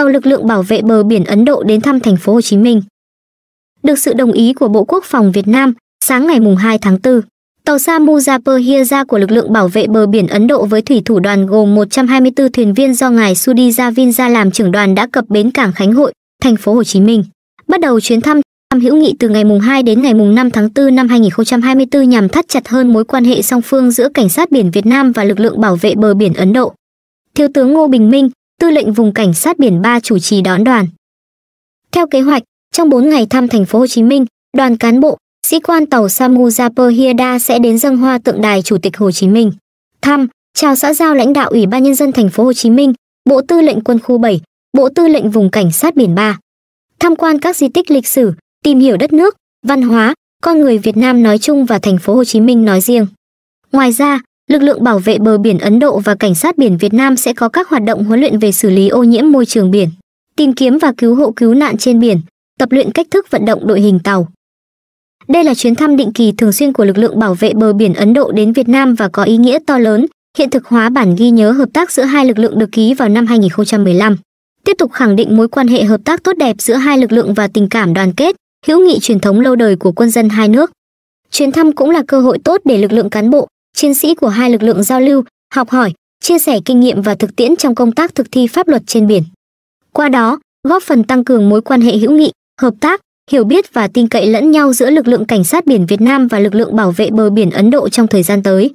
tàu lực lượng bảo vệ bờ biển Ấn Độ đến thăm thành phố Hồ Chí Minh. Được sự đồng ý của Bộ Quốc phòng Việt Nam, sáng ngày 2 tháng 4, tàu Samuzapur của lực lượng bảo vệ bờ biển Ấn Độ với thủy thủ đoàn gồm 124 thuyền viên do ngài Sudija Vinja làm trưởng đoàn đã cập bến cảng Khánh Hội, thành phố Hồ Chí Minh, bắt đầu chuyến thăm thăm hữu nghị từ ngày 2 đến ngày 5 tháng 4 năm 2024 nhằm thắt chặt hơn mối quan hệ song phương giữa cảnh sát biển Việt Nam và lực lượng bảo vệ bờ biển Ấn Độ. Thiếu tướng Ngô Bình Minh, tư lệnh vùng cảnh sát biển 3 chủ trì đón đoàn. Theo kế hoạch, trong 4 ngày thăm thành phố Hồ Chí Minh, đoàn cán bộ, sĩ quan tàu Samu Zapper Hieda sẽ đến dâng hoa tượng đài Chủ tịch Hồ Chí Minh. Thăm, chào xã giao lãnh đạo Ủy ban nhân dân thành phố Hồ Chí Minh, Bộ Tư lệnh Quân khu 7, Bộ Tư lệnh vùng cảnh sát biển 3. Tham quan các di tích lịch sử, tìm hiểu đất nước, văn hóa, con người Việt Nam nói chung và thành phố Hồ Chí Minh nói riêng. Ngoài ra, lực lượng bảo vệ bờ biển Ấn Độ và cảnh sát biển Việt Nam sẽ có các hoạt động huấn luyện về xử lý ô nhiễm môi trường biển, tìm kiếm và cứu hộ cứu nạn trên biển, tập luyện cách thức vận động đội hình tàu. Đây là chuyến thăm định kỳ thường xuyên của lực lượng bảo vệ bờ biển Ấn Độ đến Việt Nam và có ý nghĩa to lớn, hiện thực hóa bản ghi nhớ hợp tác giữa hai lực lượng được ký vào năm 2015, tiếp tục khẳng định mối quan hệ hợp tác tốt đẹp giữa hai lực lượng và tình cảm đoàn kết, hữu nghị truyền thống lâu đời của quân dân hai nước. Chuyến thăm cũng là cơ hội tốt để lực lượng cán bộ, chiến sĩ của hai lực lượng giao lưu học hỏi chia sẻ kinh nghiệm và thực tiễn trong công tác thực thi pháp luật trên biển qua đó góp phần tăng cường mối quan hệ hữu nghị hợp tác hiểu biết và tin cậy lẫn nhau giữa lực lượng cảnh sát biển việt nam và lực lượng bảo vệ bờ biển ấn độ trong thời gian tới